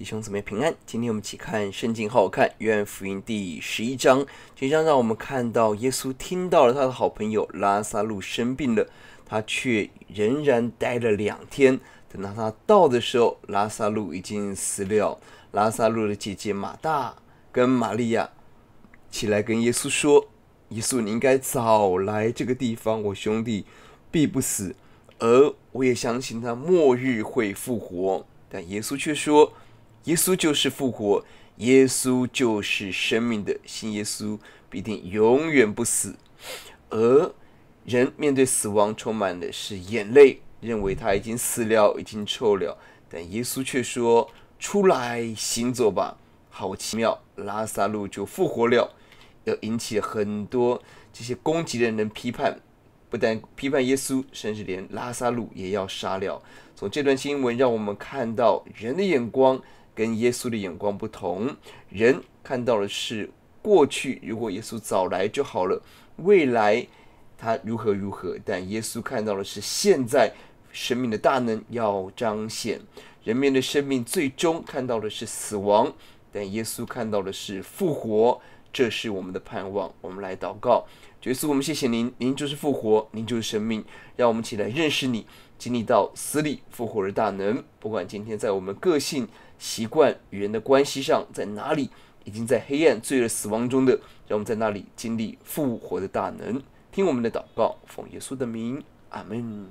弟兄姊妹平安，今天我们一起看圣经，好好看《约翰福音》第十一章。这一章让我们看到耶稣听到了他的好朋友拉萨路生病了，他却仍然待了两天。等到他到的时候，拉萨路已经死了。拉萨路的姐姐马大跟玛利亚起来跟耶稣说：“耶稣，你应该早来这个地方，我兄弟必不死，而我也相信他末日会复活。”但耶稣却说。耶稣就是复活，耶稣就是生命的，信耶稣必定永远不死。而人面对死亡，充满的是眼泪，认为他已经死了，已经臭了。但耶稣却说：“出来行走吧。”好奇妙，拉萨路就复活了，要引起很多这些攻击的人批判，不但批判耶稣，甚至连拉萨路也要杀了。从这段新闻，让我们看到人的眼光。跟耶稣的眼光不同，人看到的是过去，如果耶稣早来就好了；未来他如何如何，但耶稣看到的是现在，生命的大能要彰显。人面对生命，最终看到的是死亡，但耶稣看到的是复活。这是我们的盼望，我们来祷告，耶稣，我们谢谢您，您就是复活，您就是生命，让我们起来认识你，经历到死里复活的大能。不管今天在我们个性、习惯与人的关系上，在哪里，已经在黑暗、罪恶、死亡中的，让我们在那里经历复活的大能。听我们的祷告，奉耶稣的名，阿门。